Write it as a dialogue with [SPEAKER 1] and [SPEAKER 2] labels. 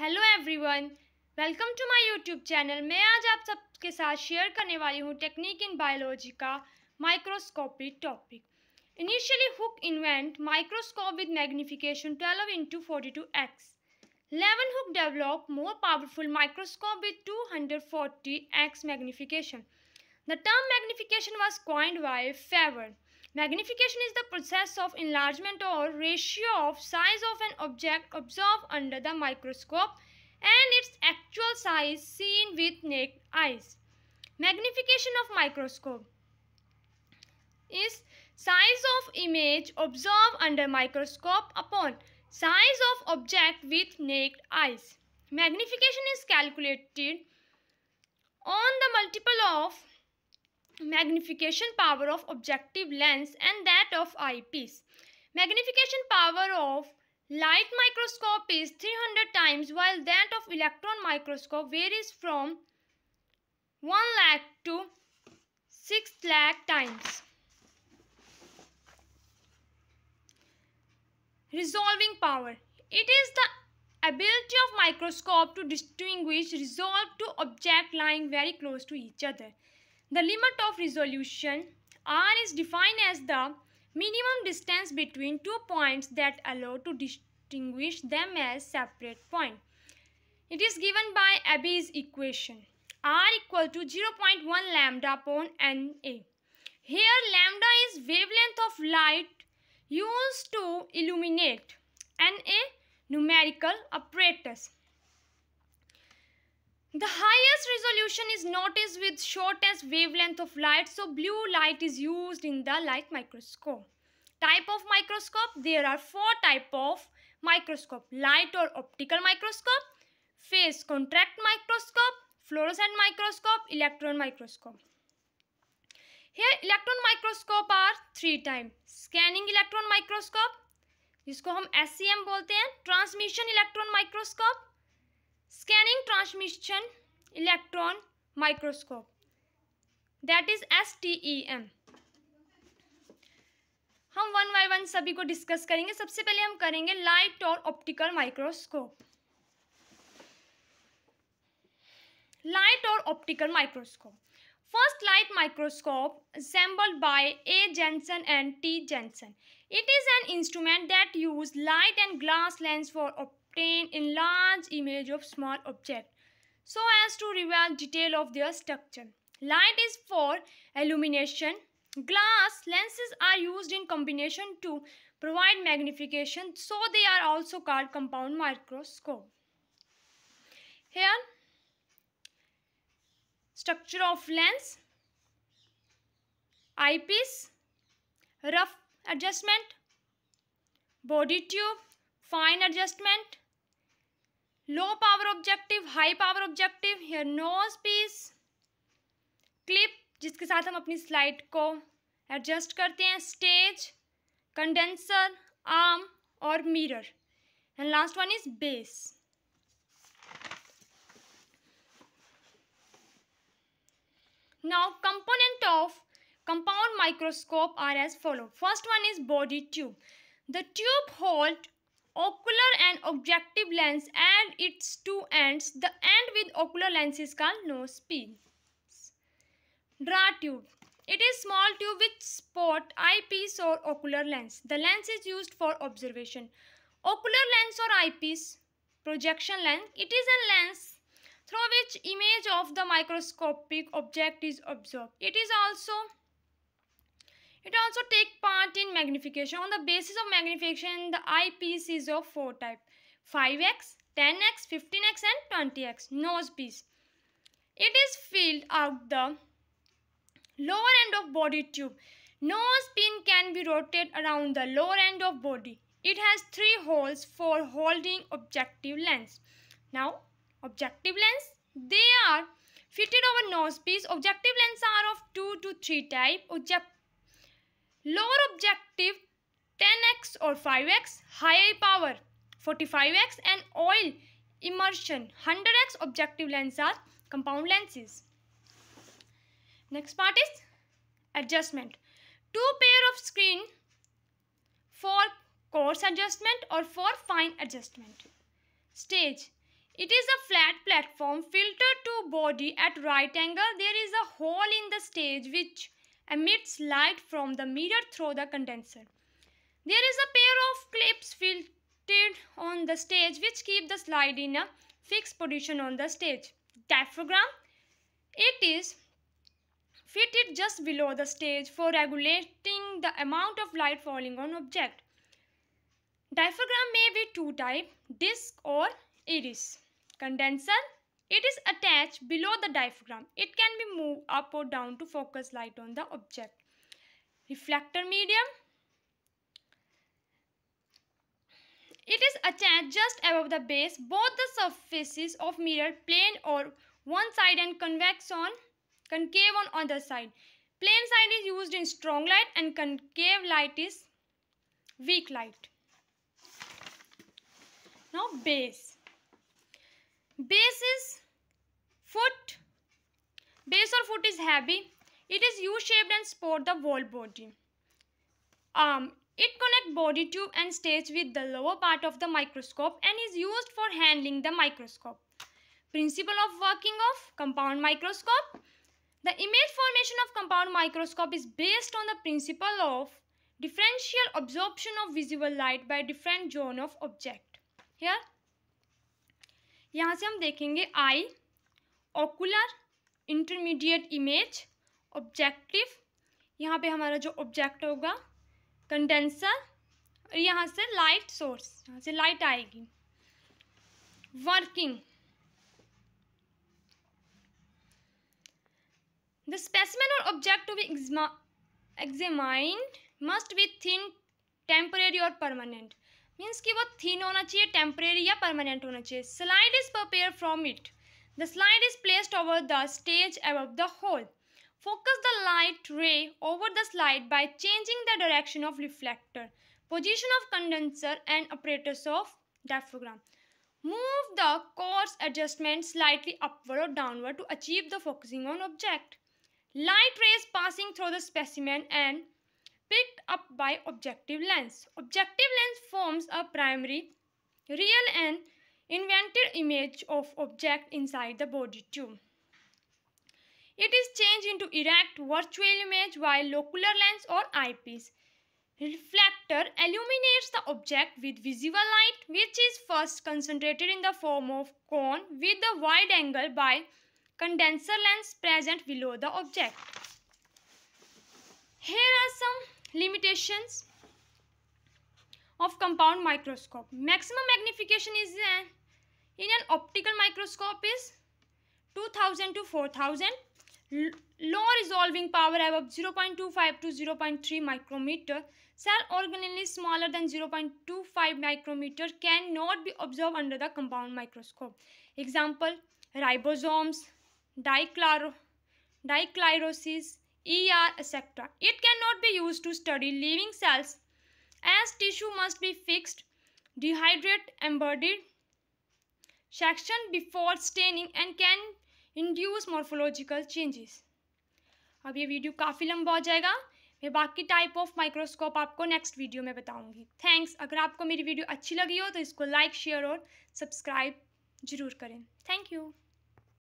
[SPEAKER 1] Hello everyone welcome to my YouTube channel मैं आज आप सबके साथ शेयर करने वाली हूँ टेक्निक इन बायोलॉजी का microscopy topic initially Hooke invent microscope with magnification 12 into forty two X Leeuwenhoek develop more powerful microscope with two hundred forty X magnification the term magnification was coined by Faber Magnification is the process of enlargement or ratio of size of an object observed under the microscope and its actual size seen with naked eyes. Magnification of microscope is size of image observed under microscope upon size of object with naked eyes. Magnification is calculated on the multiple of magnification power of objective lens and that of eyepiece. Magnification power of light microscope is 300 times while that of electron microscope varies from 1 lakh to 6 lakh times. Resolving power. It is the ability of microscope to distinguish resolved to object lying very close to each other. The limit of resolution R is defined as the minimum distance between two points that allow to distinguish them as separate points. It is given by Abbe's equation. R equal to 0.1 lambda upon Na. Here lambda is wavelength of light used to illuminate Na numerical apparatus. The highest resolution is noticed with shortest wavelength of light, so blue light is used in the light microscope. Type of microscope, there are four type of microscope, light or optical microscope, phase contract microscope, fluorescent microscope, electron microscope. Here electron microscope are three type, scanning electron microscope, जिसको हम SEM बोलते हैं Transmission electron microscope. Scanning transmission electron microscope that is S T E M हम one by one सभी को discuss करेंगे सबसे पहले हम करेंगे लाइट और ऑप्टिकल माइक्रोस्कोप लाइट और optical microscope first light microscope assemble by A Janssen and T Janssen it is an instrument that use light and glass lens for optic in large image of small object so as to reveal detail of their structure. Light is for illumination. Glass lenses are used in combination to provide magnification so they are also called compound microscope. Here structure of lens, eyepiece, rough adjustment, body tube, fine adjustment, low power objective high power objective या nose piece clip जिसके साथ हम अपनी slide को adjust करते हैं stage condenser arm और mirror and last one is base now component of compound microscope are as follow first one is body tube the tube hold ocular and objective lens and its two ends. The end with ocular lens is called nose piece. Draw tube. It is small tube with spot, eyepiece or ocular lens. The lens is used for observation. Ocular lens or eyepiece, projection lens. It is a lens through which image of the microscopic object is observed. It is also it also takes part in magnification. On the basis of magnification, the eyepiece is of four type: 5x, 10x, 15x and 20x. Nose piece. It is filled out the lower end of body tube. Nose pin can be rotated around the lower end of body. It has three holes for holding objective lens. Now, objective lens, they are fitted over nose piece. Objective lens are of two to three type. Objective lower objective 10x or 5x, higher power 45x and oil immersion 100x objective lenses are compound lenses. Next part is adjustment. Two pair of screen for coarse adjustment or for fine adjustment. Stage. It is a flat platform filtered to body at right angle. There is a hole in the stage which emits light from the mirror through the condenser. There is a pair of clips fitted on the stage which keep the slide in a fixed position on the stage. Diaphragm, it is fitted just below the stage for regulating the amount of light falling on object. Diaphragm may be two type, disc or iris. Condenser it is attached below the diaphragm. It can be moved up or down to focus light on the object. Reflector medium. It is attached just above the base. Both the surfaces of mirror plane or one side and convex on concave on other side. Plane side is used in strong light and concave light is weak light. Now base. Base is foot. Base or foot is heavy. It is U-shaped and support the whole body. Um, it connects body tube and stage with the lower part of the microscope and is used for handling the microscope. Principle of working of compound microscope. The image formation of compound microscope is based on the principle of differential absorption of visible light by different zone of object. Here यहाँ से हम देखेंगे eye ocular intermediate image objective यहाँ पे हमारा जो object होगा condenser और यहाँ से लाइट सोर्स यहाँ से लाइट आएगी वर्किंग द स्पेसिमेन और object to be examined must be think temporary और परमानेंट मीन्स कि वो थीन होना चाहिए टेम्परेरी या परमानेंट होना चाहिए slide is prepare from it the slide is placed over the stage above the hole focus the light ray over the slide the changing the direction of reflector position of condenser and apparatus of diaphragm. Move the course adjustment slightly upward or downward to achieve the focusing on object. Light rays passing through the specimen and picked up by objective lens. Objective lens forms a primary, real and invented image of object inside the body tube. It is changed into erect virtual image via locular lens or eyepiece. Reflector illuminates the object with visible light which is first concentrated in the form of cone with the wide angle by condenser lens present below the object. Here are some limitations of compound microscope maximum magnification is uh, in an optical microscope is 2000 to 4000 low resolving power above 0.25 to 0.3 micrometer cell organelle smaller than 0.25 micrometer cannot be observed under the compound microscope example ribosomes dichloro dichlorosis ER, etc. It cannot be used to study living cells as tissue must be fixed, dehydrate, embodied, section before staining and can induce morphological changes. अब ये video काफ़ी लंबा हो जाएगा मैं बाकी type of microscope आपको next video में बताऊंगी थैंक्स अगर आपको मेरी वीडियो अच्छी लगी हो तो इसको लाइक शेयर और सब्सक्राइब जरूर करें थैंक यू